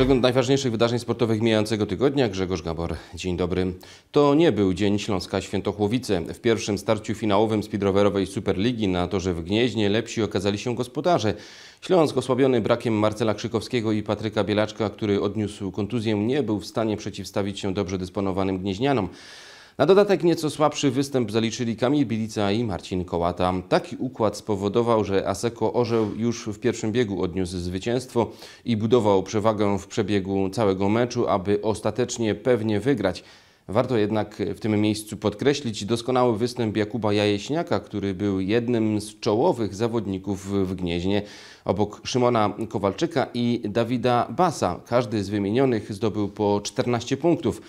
Przegląd najważniejszych wydarzeń sportowych mijającego tygodnia. Grzegorz Gabor, dzień dobry. To nie był dzień Śląska Świętochłowice. W pierwszym starciu finałowym speedrowerowej Superligi na torze w Gnieźnie lepsi okazali się gospodarze. Śląsk osłabiony brakiem Marcela Krzykowskiego i Patryka Bielaczka, który odniósł kontuzję, nie był w stanie przeciwstawić się dobrze dysponowanym gnieźnianom. Na dodatek nieco słabszy występ zaliczyli Kamil Bilica i Marcin Kołata. Taki układ spowodował, że Aseko Orzeł już w pierwszym biegu odniósł zwycięstwo i budował przewagę w przebiegu całego meczu, aby ostatecznie pewnie wygrać. Warto jednak w tym miejscu podkreślić doskonały występ Jakuba Jajeśniaka, który był jednym z czołowych zawodników w Gnieźnie. Obok Szymona Kowalczyka i Dawida Basa każdy z wymienionych zdobył po 14 punktów.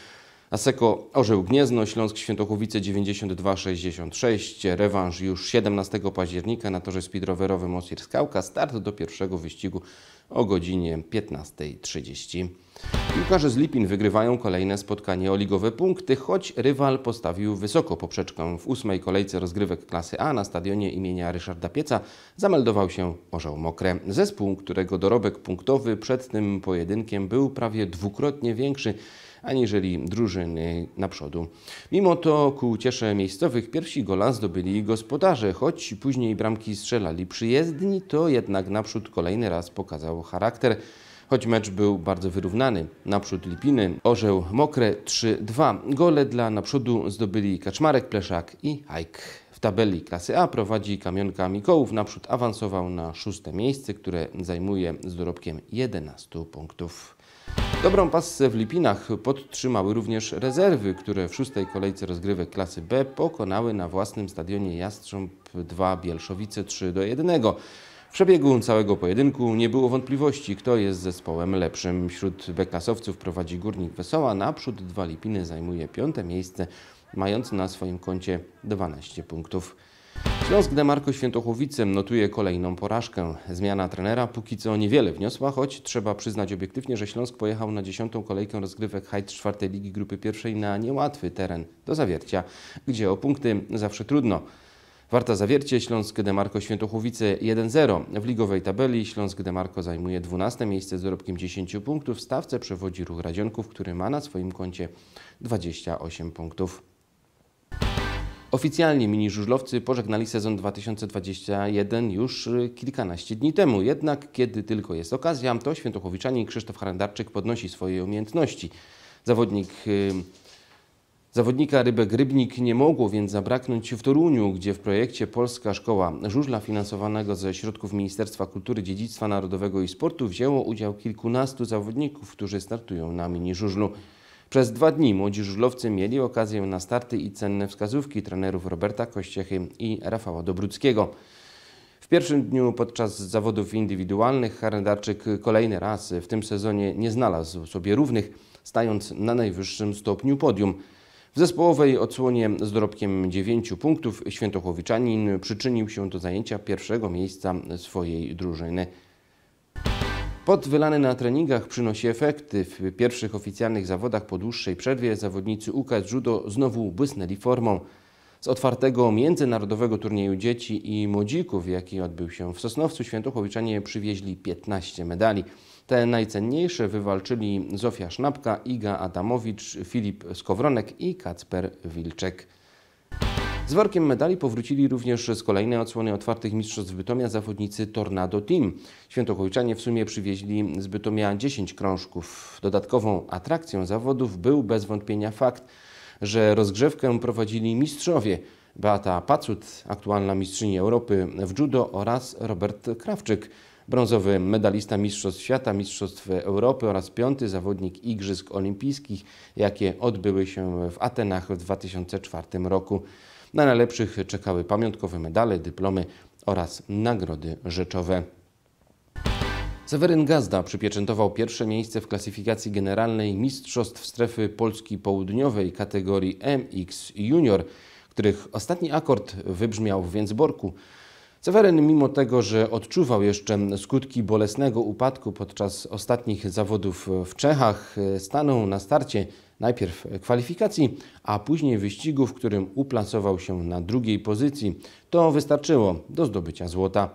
Aseko Orzeł Gniezno, Śląsk Świętochowice 92-66, rewanż już 17 października na torze speedrowerowym Osir Skałka, start do pierwszego wyścigu o godzinie 15.30. Piłkarze z Lipin wygrywają kolejne spotkanie o ligowe punkty, choć rywal postawił wysoko poprzeczkę. W ósmej kolejce rozgrywek klasy A na stadionie imienia Ryszarda Pieca zameldował się Orzeł Mokre. Zespół, którego dorobek punktowy przed tym pojedynkiem był prawie dwukrotnie większy aniżeli drużyny na przodu. Mimo to ku ciesze miejscowych pierwsi gola zdobyli gospodarze, choć później bramki strzelali przyjezdni, to jednak naprzód kolejny raz pokazał charakter, choć mecz był bardzo wyrównany. Naprzód Lipiny, Orzeł Mokre 3-2. Gole dla naprzodu zdobyli Kaczmarek, Pleszak i Hajk. W tabeli klasy A prowadzi Kamionka Mikołów. Naprzód awansował na szóste miejsce, które zajmuje z dorobkiem 11 punktów. Dobrą pasę w Lipinach podtrzymały również rezerwy, które w szóstej kolejce rozgrywek klasy B pokonały na własnym stadionie Jastrząb 2 Bielszowice 3 do 1. W przebiegu całego pojedynku nie było wątpliwości, kto jest zespołem lepszym. Wśród bekasowców prowadzi Górnik Wesoła, naprzód dwa Lipiny zajmuje piąte miejsce, mając na swoim koncie 12 punktów. Śląsk Demarko Świętochłowice notuje kolejną porażkę. Zmiana trenera póki co niewiele wniosła, choć trzeba przyznać obiektywnie, że Śląsk pojechał na dziesiątą kolejkę rozgrywek Hajt czwartej ligi grupy pierwszej na niełatwy teren do zawiercia, gdzie o punkty zawsze trudno. Warta Zawiercie, Śląsk Demarko Świętochłowice 1-0. W ligowej tabeli Śląsk Demarko zajmuje 12 miejsce z dorobkiem 10 punktów. W stawce przewodzi ruch Radzionków, który ma na swoim koncie 28 punktów. Oficjalnie mini żużlowcy pożegnali sezon 2021 już y, kilkanaście dni temu. Jednak kiedy tylko jest okazja, to świętochłowiczanie Krzysztof Harandarczyk podnosi swoje umiejętności. Zawodnik y, Zawodnika Rybek Rybnik nie mogło więc zabraknąć w Toruniu, gdzie w projekcie Polska Szkoła Żużla finansowanego ze środków Ministerstwa Kultury, Dziedzictwa Narodowego i Sportu wzięło udział kilkunastu zawodników, którzy startują na mini żużlu. Przez dwa dni młodzi żużlowcy mieli okazję na starty i cenne wskazówki trenerów Roberta Kościechy i Rafała Dobruckiego. W pierwszym dniu podczas zawodów indywidualnych Harendarczyk kolejny raz w tym sezonie nie znalazł sobie równych, stając na najwyższym stopniu podium – w zespołowej odsłonie z dorobkiem 9 punktów Świętochowiczanin przyczynił się do zajęcia pierwszego miejsca swojej drużyny. Podwylany wylany na treningach przynosi efekty. W pierwszych oficjalnych zawodach po dłuższej przerwie zawodnicy UKS Judo znowu błysnęli formą z otwartego międzynarodowego turnieju dzieci i młodzików, jaki odbył się w Sosnowcu, świętochłowiczanie przywieźli 15 medali. Te najcenniejsze wywalczyli Zofia Sznapka, Iga Adamowicz, Filip Skowronek i Kacper Wilczek. Z workiem medali powrócili również z kolejnej odsłony otwartych mistrzostw Bytomia zawodnicy Tornado Team. Świętochojczanie w sumie przywieźli z Bytomia 10 krążków. Dodatkową atrakcją zawodów był bez wątpienia fakt, że rozgrzewkę prowadzili mistrzowie Beata Pacut, aktualna mistrzyni Europy w judo oraz Robert Krawczyk, brązowy medalista Mistrzostw Świata, Mistrzostw Europy oraz piąty zawodnik Igrzysk Olimpijskich, jakie odbyły się w Atenach w 2004 roku. Na najlepszych czekały pamiątkowe medale, dyplomy oraz nagrody rzeczowe. Seweryn Gazda przypieczętował pierwsze miejsce w klasyfikacji generalnej Mistrzostw Strefy Polski Południowej kategorii MX Junior, których ostatni akord wybrzmiał w Więcborku. Seweryn, mimo tego, że odczuwał jeszcze skutki bolesnego upadku podczas ostatnich zawodów w Czechach, stanął na starcie najpierw kwalifikacji, a później wyścigu, w którym uplasował się na drugiej pozycji. To wystarczyło do zdobycia złota.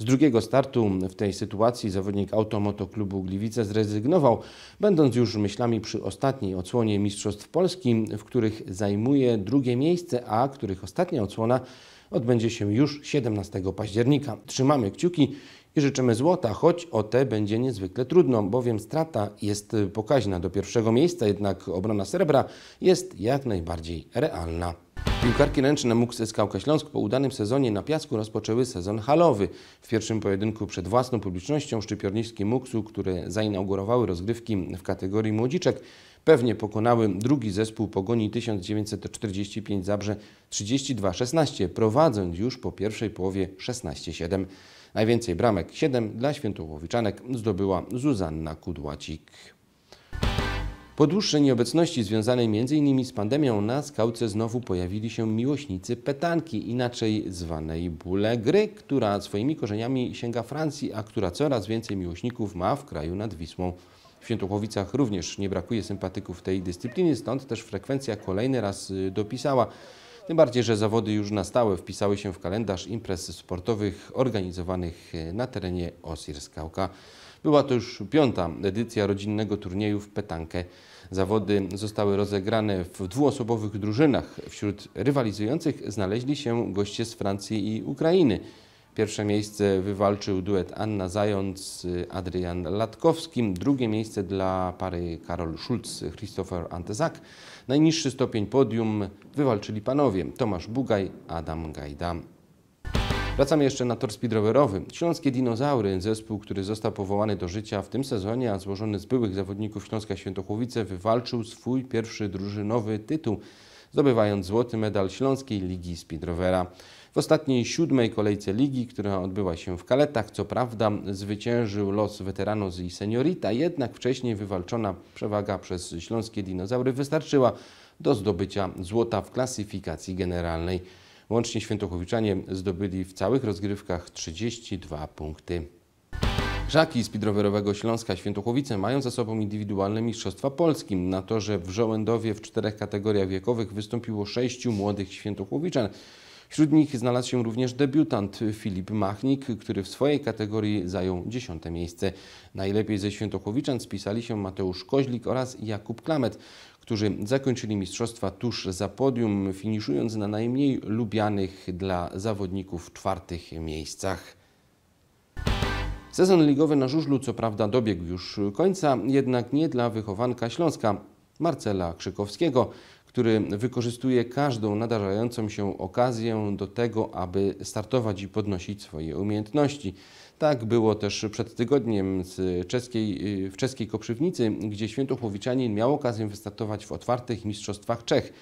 Z drugiego startu w tej sytuacji zawodnik Automoto Klubu Gliwice zrezygnował, będąc już myślami przy ostatniej odsłonie Mistrzostw Polski, w których zajmuje drugie miejsce, a których ostatnia odsłona odbędzie się już 17 października. Trzymamy kciuki i życzymy złota, choć o te będzie niezwykle trudno, bowiem strata jest pokaźna do pierwszego miejsca, jednak obrona srebra jest jak najbardziej realna. Piłkarki ręczne MUKS Skałka Śląsk po udanym sezonie na piasku rozpoczęły sezon halowy. W pierwszym pojedynku przed własną publicznością szczypiorniczki Muksu, które zainaugurowały rozgrywki w kategorii młodziczek, pewnie pokonały drugi zespół Pogoni 1945 Zabrze 32-16, prowadząc już po pierwszej połowie 16-7. Najwięcej bramek 7 dla świętołowiczanek zdobyła Zuzanna Kudłacik. Po dłuższej nieobecności związanej m.in. z pandemią na skałce znowu pojawili się miłośnicy petanki, inaczej zwanej bóle gry, która swoimi korzeniami sięga Francji, a która coraz więcej miłośników ma w kraju nad Wisłą. W Świętochowicach również nie brakuje sympatyków tej dyscypliny, stąd też frekwencja kolejny raz y, dopisała, tym bardziej, że zawody już na stałe wpisały się w kalendarz imprez sportowych organizowanych e, na terenie Osirskałka. Była to już piąta edycja rodzinnego turnieju w petankę. Zawody zostały rozegrane w dwuosobowych drużynach. Wśród rywalizujących znaleźli się goście z Francji i Ukrainy. Pierwsze miejsce wywalczył duet Anna Zając, Adrian Latkowski. Drugie miejsce dla pary Karol Schulz, Christopher Antezak. Najniższy stopień podium wywalczyli panowie Tomasz Bugaj, Adam Gajda. Wracamy jeszcze na tor speedrowerowy. Śląskie Dinozaury, zespół, który został powołany do życia w tym sezonie, a złożony z byłych zawodników Śląska Świętochłowice, wywalczył swój pierwszy drużynowy tytuł zdobywając złoty medal Śląskiej Ligi Speedrowera. W ostatniej siódmej kolejce ligi, która odbyła się w Kaletach, co prawda zwyciężył los weteranów i seniorita, jednak wcześniej wywalczona przewaga przez śląskie dinozaury wystarczyła do zdobycia złota w klasyfikacji generalnej. Łącznie Świętochowiczanie zdobyli w całych rozgrywkach 32 punkty. Żaki z Pidrowerowego Śląska Świętochłowice mają za sobą indywidualne Mistrzostwa Polski. Na to, że w Żołędowie w czterech kategoriach wiekowych wystąpiło sześciu młodych świętochłowiczan. Wśród nich znalazł się również debiutant Filip Machnik, który w swojej kategorii zajął dziesiąte miejsce. Najlepiej ze Świętochłowiczan spisali się Mateusz Koźlik oraz Jakub Klamet, którzy zakończyli mistrzostwa tuż za podium, finiszując na najmniej lubianych dla zawodników czwartych miejscach. Sezon ligowy na żużlu co prawda dobiegł już końca, jednak nie dla wychowanka Śląska Marcela Krzykowskiego, który wykorzystuje każdą nadarzającą się okazję do tego, aby startować i podnosić swoje umiejętności. Tak było też przed tygodniem czeskiej, w czeskiej Koprzywnicy, gdzie Świętochłowiczanin miał okazję wystartować w otwartych mistrzostwach Czech.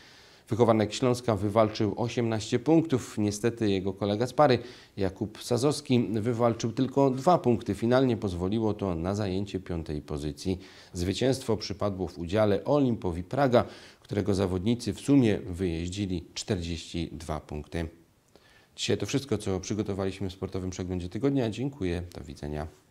Wychowanek Śląska wywalczył 18 punktów. Niestety jego kolega z pary, Jakub Sazowski, wywalczył tylko dwa punkty. Finalnie pozwoliło to na zajęcie piątej pozycji. Zwycięstwo przypadło w udziale Olimpowi Praga, którego zawodnicy w sumie wyjeździli 42 punkty. Dzisiaj to wszystko, co przygotowaliśmy w sportowym przeglądzie tygodnia. Dziękuję, do widzenia.